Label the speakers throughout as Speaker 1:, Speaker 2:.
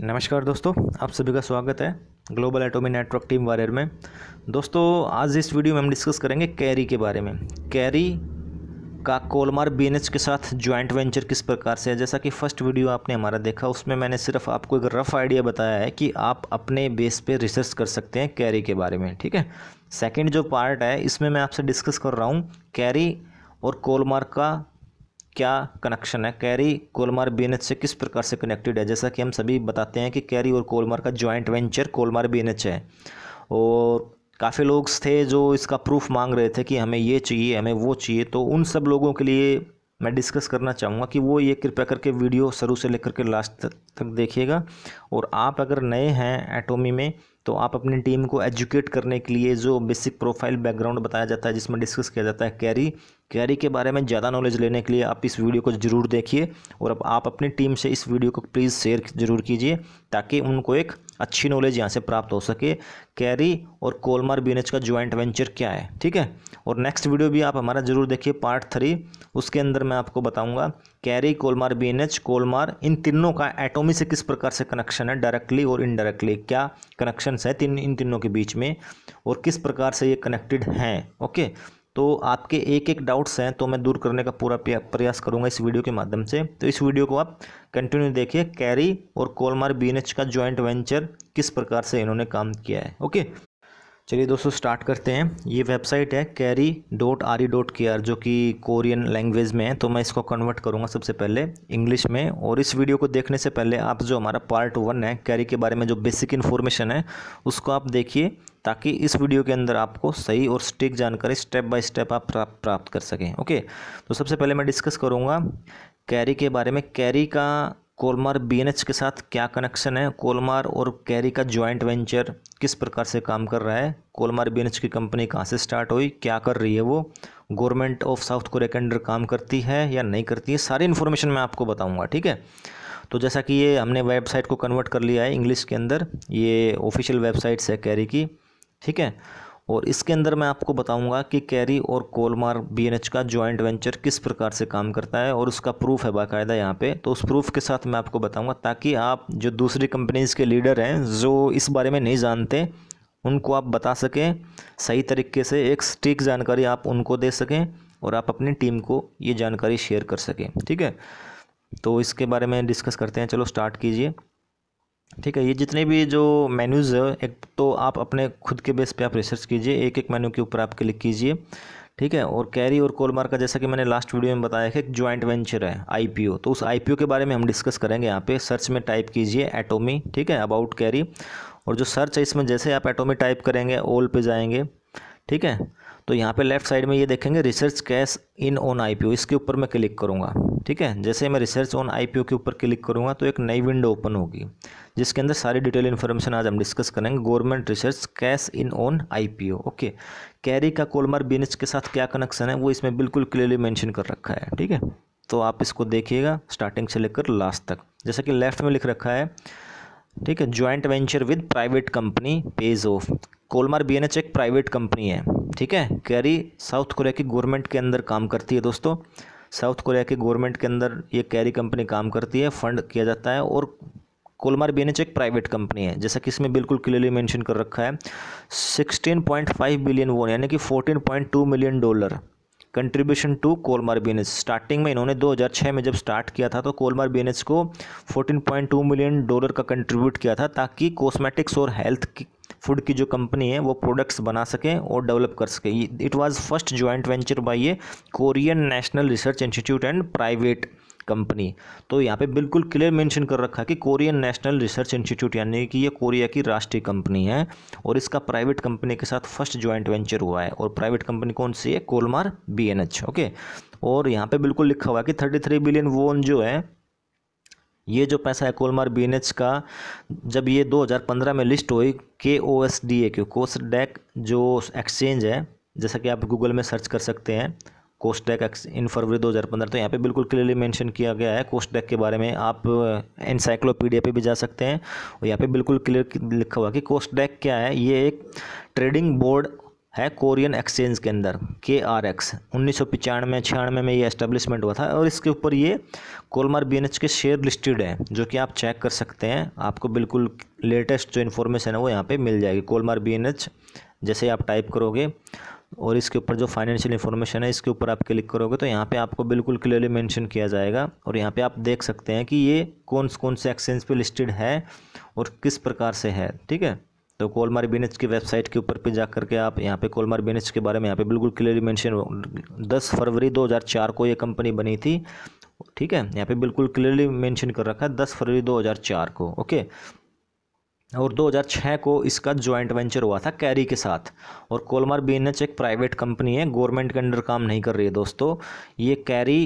Speaker 1: नमस्कार दोस्तों आप सभी का स्वागत है global Atomy network team warrior में दोस्तों आज इस वीडियो में हम डिस्कस करेंगे कैरी के बारे में कैरी का कोलमार बीएनएच के साथ ज्वाइंट वेंचर किस प्रकार से है जैसा कि फर्स्ट वीडियो आपने हमारा देखा उसमें मैंने सिर्फ आपको एक रफ़ आइडिया बताया है कि आप अपने बेस पर रिसर्च कर सकते हैं कैरी के बारे में ठीक है सेकेंड जो पार्ट है इसमें मैं आपसे डिस्कस कर रहा हूँ कैरी और कोलमार का क्या कनेक्शन है कैरी कोलमार बी से किस प्रकार से कनेक्टेड है जैसा कि हम सभी बताते हैं कि कैरी और कोलमार का जॉइंट वेंचर कोलमार बी है और काफ़ी लोग थे जो इसका प्रूफ मांग रहे थे कि हमें ये चाहिए हमें वो चाहिए तो उन सब लोगों के लिए मैं डिस्कस करना चाहूँगा कि वो ये कृपया करके वीडियो शुरू से लेकर के लास्ट तक देखिएगा और आप अगर नए हैं एटोमी में तो आप अपनी टीम को एजुकेट करने के लिए जो बेसिक प्रोफाइल बैकग्राउंड बताया जाता है जिसमें डिस्कस किया जाता है कैरी कैरी के बारे में ज़्यादा नॉलेज लेने के लिए आप इस वीडियो को ज़रूर देखिए और अब आप अपनी टीम से इस वीडियो को प्लीज़ शेयर ज़रूर कीजिए ताकि उनको एक अच्छी नॉलेज यहाँ से प्राप्त हो सके कैरी और कोलमार बीनेज का ज्वाइंट वेंचर क्या है ठीक है और नेक्स्ट वीडियो भी आप हमारा ज़रूर देखिए पार्ट थ्री उसके अंदर मैं आपको बताऊँगा कैरी कोलमार बीनेज कोलमार इन तीनों का एटोमी से किस प्रकार से कनेक्शन है डायरेक्टली और इनडायरेक्टली क्या कनेक्शंस है तीन इन तीनों के बीच में और किस प्रकार से ये कनेक्टेड हैं ओके तो आपके एक एक डाउट्स हैं तो मैं दूर करने का पूरा प्रयास करूँगा इस वीडियो के माध्यम से तो इस वीडियो को आप कंटिन्यू देखिए कैरी और कोलमार बी का जॉइंट वेंचर किस प्रकार से इन्होंने काम किया है ओके चलिए दोस्तों स्टार्ट करते हैं ये वेबसाइट है KERI dot R E dot K R जो कि कोरियन लैंग्वेज में है तो मैं इसको कन्वर्ट करूँगा सबसे पहले इंग्लिश में और इस वीडियो को देखने से पहले आप जो हमारा पार्ट वन है कैरी के बारे में जो बेसिक इन्फॉर्मेशन है उसको आप देखिए ताकि इस वीडियो के अंदर आपको सही और स्टिक जानकारी स्टेप बाय स्टेप आप प्राप्त कर सकें ओके तो सबसे पहले मैं डिस्कस करूँगा कैरी के बारे में कैरी का कोलमार बी के साथ क्या कनेक्शन है कोलमार और कैरी का जॉइंट वेंचर किस प्रकार से काम कर रहा है कोलमार बी की कंपनी कहाँ से स्टार्ट हुई क्या कर रही है वो गवर्नमेंट ऑफ साउथ कोरिया के अंडर काम करती है या नहीं करती है सारी इन्फॉर्मेशन मैं आपको बताऊँगा ठीक है तो जैसा कि ये हमने वेबसाइट को कन्वर्ट कर लिया है इंग्लिश के अंदर ये ऑफिशियल वेबसाइट्स है कैरी की ठीक है और इसके अंदर मैं आपको बताऊंगा कि कैरी और कोलमार बीएनएच का जॉइंट वेंचर किस प्रकार से काम करता है और उसका प्रूफ है बाकायदा यहाँ पे तो उस प्रूफ के साथ मैं आपको बताऊंगा ताकि आप जो दूसरी कंपनीज़ के लीडर हैं जो इस बारे में नहीं जानते उनको आप बता सकें सही तरीके से एक स्टीक जानकारी आप उनको दे सकें और आप अपनी टीम को ये जानकारी शेयर कर सकें ठीक है तो इसके बारे में डिस्कस करते हैं चलो स्टार्ट कीजिए ठीक है ये जितने भी जो मेन्यूज़ है एक तो आप अपने खुद के बेस पे आप रिसर्च कीजिए एक एक मेन्यू के ऊपर आप क्लिक कीजिए ठीक है और कैरी और कोलमार का जैसा कि मैंने लास्ट वीडियो में बताया है एक ज्वाइंट वेंचर है आईपीओ तो उस आईपीओ के बारे में हम डिस्कस करेंगे यहाँ पे सर्च में टाइप कीजिए एटोमी ठीक है अबाउट कैरी और जो सर्च है इसमें जैसे आप एटोमी टाइप करेंगे ओल पे जाएंगे ठीक है तो यहाँ पे लेफ्ट साइड में ये देखेंगे research cash in on IPO इसके ऊपर मैं क्लिक करूँगा ठीक है जैसे मैं रिसर्च ऑन आईपीओ के ऊपर क्लिक करूँगा तो एक नई विंडो ओपन होगी जिसके अंदर सारी डिटेल इन्फॉर्मेशन आज हम डिस्कस करेंगे government research cash in on IPO okay KERI का कोलमार बिनिच के साथ क्या कनेक्शन है वो इसमें बिल्कुल क्लियरली मैंशन कर रखा है ठीक है तो आप इसको देखिएगा स्टार्टिंग से लेकर लास्ट तक जैसा कि लेफ्ट में लिख रखा है ठीक है joint venture with private company page of Kolmar B एक प्राइवेट कंपनी है ठीक है कैरी साउथ कोरिया की गवर्नमेंट के अंदर काम करती है दोस्तों साउथ कोरिया की गवर्नमेंट के अंदर ये कैरी कंपनी काम करती है फंड किया जाता है और कोलमार बी एक प्राइवेट कंपनी है जैसा कि इसमें बिल्कुल क्लियरली मेंशन कर रखा है 16.5 बिलियन वोन यानी कि 14.2 million dollar contribution to Kolmar B starting में इन्होंने 2006 में जब स्टार्ट किया था तो कोलमार बी को 14.2 मिलियन डॉलर का कंट्रीब्यूट किया था ताकि कॉस्मेटिक्स और हेल्थ फूड की जो कंपनी है वो प्रोडक्ट्स बना सकें और डेवलप कर सकें it was first joint venture by ये Korean national research institute and private company तो यहाँ पे बिल्कुल क्लियर मेंशन कर रखा है कि कोरियन नेशनल रिसर्च इंस्टीट्यूट यानी कि ये कोरिया की राष्ट्रीय कंपनी है और इसका प्राइवेट कंपनी के साथ फर्स्ट जॉइंट वेंचर हुआ है और प्राइवेट कंपनी कौन सी है कोलमार बी ओके और यहाँ पे बिल्कुल लिखा हुआ है कि थर्टी थ्री बिलियन वोन जो है ये जो पैसा है कोलमार बी का जब ये 2015 में लिस्ट हुई के ओ एस डी ए के कोस्डेक जो एक्सचेंज है जैसा कि आप गूगल में सर्च कर सकते हैं कोस्डेक इन फरवरी 2015 तो यहाँ पे बिल्कुल क्लियरली मेंशन किया गया है कोस्डेक के बारे में आप इनसाइक्लोपीडिया पे भी जा सकते हैं और यहाँ पे बिल्कुल क्लियर लिखा हुआ कि कोस्डेक क्या है ये एक ट्रेडिंग बोर्ड है कोरियन एक्सचेंज के अंदर के आर एक्स उन्नीस सौ पचानवे छियानवे में ये एस्टेब्लिशमेंट हुआ था और इसके ऊपर ये कोलमार बी के शेयर लिस्टेड हैं जो कि आप चेक कर सकते हैं आपको बिल्कुल लेटेस्ट जो इन्फॉर्मेशन है वो यहाँ पे मिल जाएगी कोलमार बी जैसे आप टाइप करोगे और इसके ऊपर जो फाइनेंशियल इन्फॉर्मेशन है इसके ऊपर आप क्लिक करोगे तो यहाँ पे आपको बिल्कुल क्लियरली मेंशन किया जाएगा और यहाँ पे आप देख सकते हैं कि ये कौन कौन से एक्सचेंज पे लिस्टेड है और किस प्रकार से है ठीक है तो कोलमार बीनेज की वेबसाइट के ऊपर पे जा करके आप यहाँ पे कोलमार बीनेज के बारे में यहाँ पे बिल्कुल क्लियरली मेंशन दस फरवरी 2004 को ये कंपनी बनी थी ठीक है यहाँ पे बिल्कुल क्लियरली मेंशन कर रखा है दस फरवरी 2004 को ओके और 2006 को इसका जॉइंट वेंचर हुआ था कैरी के साथ और कोलमार बीनच एक प्राइवेट कंपनी है गवर्नमेंट के अंडर काम नहीं कर रही है दोस्तों ये कैरी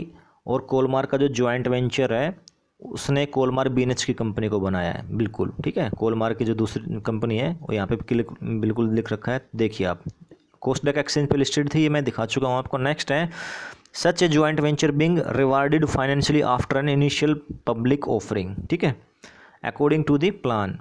Speaker 1: और कोलमार का जो जॉइंट वेंचर है उसने कोलमार बी की कंपनी को बनाया है बिल्कुल ठीक है कोलमार की जो दूसरी कंपनी है वो यहाँ पे क्लिक बिल्कुल लिख रखा है देखिए आप कोस्टक एक्सचेंज पे लिस्टेड थी ये मैं दिखा चुका हूँ आपको नेक्स्ट है such a joint venture being rewarded financially after an initial public offering ठीक है अकॉर्डिंग टू दी प्लान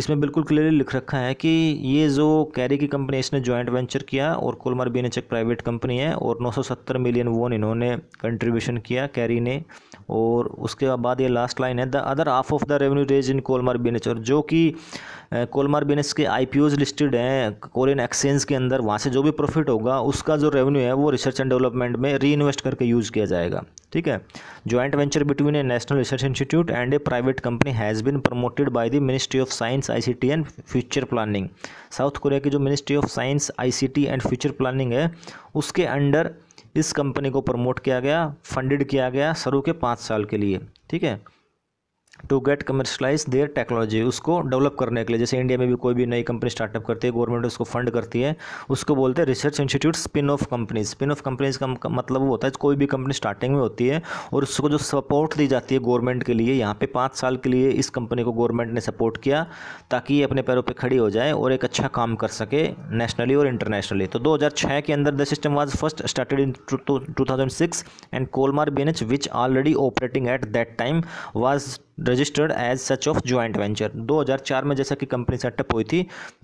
Speaker 1: इसमें बिल्कुल क्लियरली लिख रखा है कि ये जो कैरी की कंपनी इसने जॉइंट वेंचर किया और कोलमार बीन एक प्राइवेट कंपनी है और 970 मिलियन वोन इन्होंने कंट्रीब्यूशन किया कैरी ने और उसके बाद ये लास्ट लाइन है the other half of the revenue raised in Kolmar BNH और जो कि कोलमार बिनेस के आई लिस्टेड हैं कोरियन एक्सचेंज के अंदर वहाँ से जो भी प्रॉफिट होगा उसका जो रेवेन्यू है वो रिसर्च एंड डेवलपमेंट में री इन्वेस्ट करके यूज़ किया जाएगा ठीक है joint venture between a national research institute and a private company has been promoted by the ministry of science ICT and future planning South Korea की जो ministry of science ICT and future planning है उसके under इस company को promote किया गया funded किया गया सरू के पाँच साल के लिए ठीक है to get commercialise their technology उसको डेवलप करने के लिए जैसे इंडिया में भी कोई भी नई कंपनी स्टार्टअप करती है गवर्नमेंट उसको फंड करती है उसको बोलते हैं research institute spin off companies spin off companies का मतलब, मतलब वो होता है कोई भी कंपनी स्टार्टिंग में होती है और उसको जो सपोर्ट दी जाती है गवर्नमेंट के लिए यहाँ पे पाँच साल के लिए इस कंपनी को गवर्नमेंट ने सपोर्ट किया ताकि ये अपने पैरों पर खड़ी हो जाए और एक अच्छा काम कर सके नेशनली और इंटरनेशनली तो छः के अंदर the system was first started in six and Kolmar BNH which already operating at that time was registered as such of joint venture 2004 में जैसा कि कंपनी सेटअप हुई थी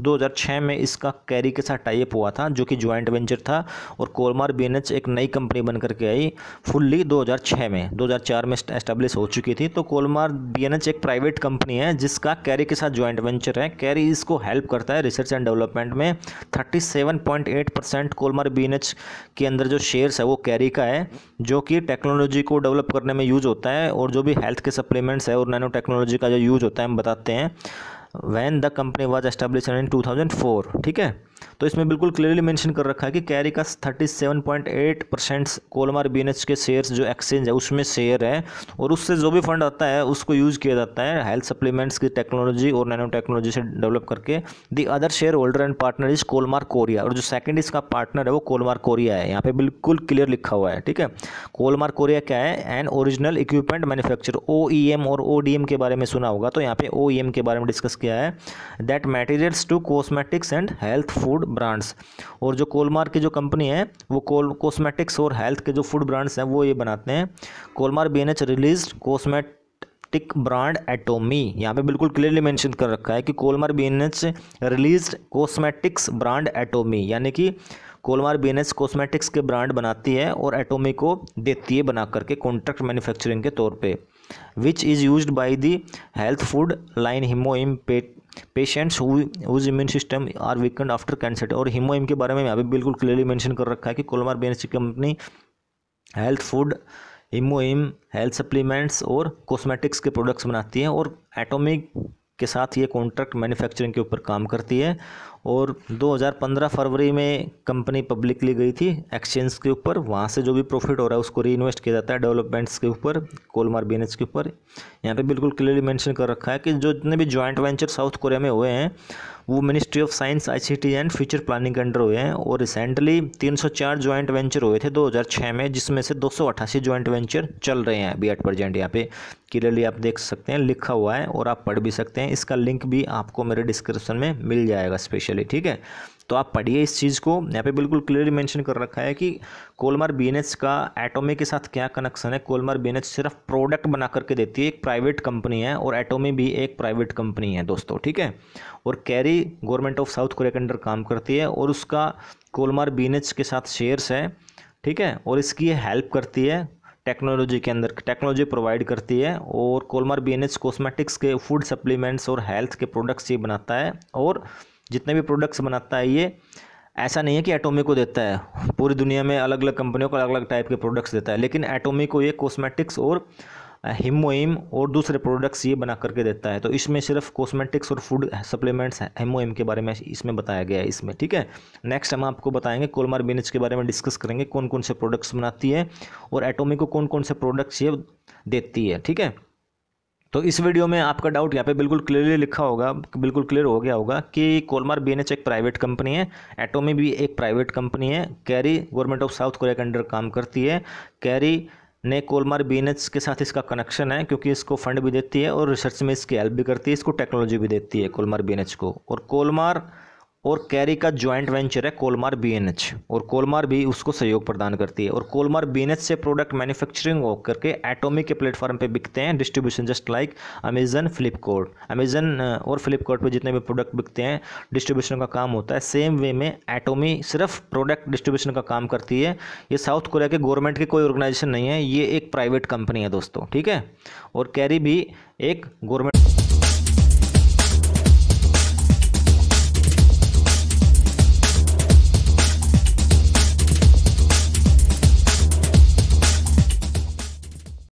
Speaker 1: 2006 में इसका कैरी के साथ टाइप हुआ था जो कि ज्वाइंट वेंचर था और कोलमार बी एक नई कंपनी बन करके आई फुल्ली 2006 में 2004 में एस्टेब्लिश हो चुकी थी तो कोलमार बी एक प्राइवेट कंपनी है जिसका कैरी के साथ ज्वाइंट वेंचर है कैरी इसको हेल्प करता है रिसर्च एंड डेवलपमेंट में थर्टी परसेंट कोलमार बी के अंदर जो शेयर्स है वो कैरी का है जो कि टेक्नोलॉजी को डेवलप करने में यूज़ होता है और जो भी हेल्थ के सप्लीमेंट्स है और नैनो टेक्नोलॉजी का जो यूज़ होता है हम बताते हैं when the company was establish in two thousand four ठीक है तो इसमें बिल्कुल क्लियरली मेंशन कर रखा है कि कैरी का 37.8 परसेंट कोलमार बी के शेयर्स जो एक्सचेंज है उसमें शेयर है और उससे जो भी फंड आता है उसको यूज़ किया जाता है हेल्थ सप्लीमेंट्स की टेक्नोलॉजी और नैनो टेक्नोलॉजी से डेवलप करके the other share holder and partner is Kolmar Korea और जो सेकेंड इसका पार्टनर है वो कोलमार कोरिया है यहाँ पे बिल्कुल क्लियर लिखा हुआ है ठीक है कोलमार कोरिया क्या है an original equipment manufacture O और ओ के बारे में सुना होगा तो यहाँ पे ओ e के बारे में डिस्कस किया है that materials to cosmetics and health food brands और जो कोलमार की जो कंपनी है वो कोल कॉस्मेटिक्स और हेल्थ के जो फूड ब्रांड्स हैं वो ये बनाते हैं Kolmar B release cosmetic brand Atomy यहाँ पे बिल्कुल क्लियरली मेंशन कर रखा है कि Kolmar B release cosmetics brand Atomy यानी कि कोलमार बी कॉस्मेटिक्स के ब्रांड बनाती है और एटोमी को देती है बना करके कॉन्ट्रैक्ट मैन्युफैक्चरिंग के तौर पे which is use by the health food line HemoHIM pet patients whose immune system are weakened after cancer और हिमोइम के बारे में यहाँ बिल्कुल क्लियरली मैंशन कर रखा है कि Kolmar BNH company health food HemoHIM health supplements और कॉस्मेटिक्स के प्रोडक्ट्स बनाती है और एटोमिक के साथ ये कॉन्ट्रैक्ट मैन्युफैक्चरिंग के ऊपर काम करती है और 2015 फरवरी में कंपनी पब्लिकली गई थी एक्सचेंज के ऊपर वहाँ से जो भी प्रॉफिट हो रहा है उसको री इन्वेस्ट किया जाता है डेवलपमेंट्स के ऊपर कोलमार बी के ऊपर यहाँ पे बिल्कुल क्लियरली मेंशन कर रखा है कि जो जितने भी जॉइंट वेंचर साउथ कोरिया में हुए हैं वो ministry of science I and future planning के अंडर हुए हैं और रिसेंटली तीन जॉइंट वेंचर हुए थे दो में जिसमें से दो जॉइंट वेंचर चल रहे हैं अभी एट प्रजेंट यहाँ पे क्लियरली आप देख सकते हैं लिखा हुआ है और आप पढ़ भी सकते हैं इसका लिंक भी आपको मेरे डिस्क्रिप्शन में मिल जाएगा स्पेशल चले ठीक है तो आप पढ़िए इस चीज़ को यहाँ पे बिल्कुल क्लियरली मेंशन कर रखा है कि कोलमार बी का एटोमी के साथ क्या कनेक्शन है कोलमार बी सिर्फ प्रोडक्ट बना करके देती है एक प्राइवेट कंपनी है और एटोमी भी एक प्राइवेट कंपनी है दोस्तों ठीक है और KERI government of South Korea के अंडर काम करती है और उसका कोलमार बी के साथ शेयर्स है ठीक है और इसकी हेल्प करती है टेक्नोलॉजी के अंदर टेक्नोलॉजी प्रोवाइड करती है और कोलमार बी कॉस्मेटिक्स के फूड सप्लीमेंट्स और हेल्थ के प्रोडक्ट्स ये बनाता है और जितने भी प्रोडक्ट्स बनाता है ये ऐसा नहीं है कि एटोमी को देता है पूरी दुनिया में अलग अलग कंपनियों को अलग अलग टाइप के प्रोडक्ट्स देता है लेकिन एटोमी को ये कॉस्मेटिक्स और हिमोइम और दूसरे प्रोडक्ट्स ये बना करके देता है तो इसमें सिर्फ कॉस्मेटिक्स और फूड सप्लीमेंट्स हिमोइम के बारे में इसमें बताया गया है इसमें ठीक है नेक्स्ट हम आपको बताएंगे कोलमार बीनज के बारे में डिस्कस करेंगे कौन कौन से प्रोडक्ट्स बनाती है और एटोमी को कौन कौन से प्रोडक्ट्स ये देती है ठीक है तो इस वीडियो में आपका डाउट यहाँ पे बिल्कुल क्लियरली लिखा होगा बिल्कुल क्लियर हो गया होगा कि कोलमार बी एक प्राइवेट कंपनी है एटोमी भी एक प्राइवेट कंपनी है KERI government of South Korea के अंडर काम करती है कैरी ने कोलमार बी के साथ इसका कनेक्शन है क्योंकि इसको फंड भी देती है और रिसर्च में इसकी हेल्प भी करती है इसको टेक्नोलॉजी भी देती है कोलमार बी को और कोलमार और कैरी का ज्वाइंट वेंचर है कोलमार बीएनएच और कोलमार भी उसको सहयोग प्रदान करती है और कोलमार बीएनएच से प्रोडक्ट मैन्युफैक्चरिंग होकर करके एटोमी के प्लेटफॉर्म पे बिकते हैं distribution just like Amazon Flipkart Amazon और फ्लिपकार्ट पे जितने भी प्रोडक्ट बिकते हैं डिस्ट्रीब्यूशन का काम होता है सेम वे में एटोमी सिर्फ प्रोडक्ट डिस्ट्रीब्यूशन का काम करती है ये साउथ कोरिया के गवर्नमेंट की कोई ऑर्गेनाइजेशन नहीं है ये एक प्राइवेट कंपनी है दोस्तों ठीक है और कैरी भी एक गवर्नमेंट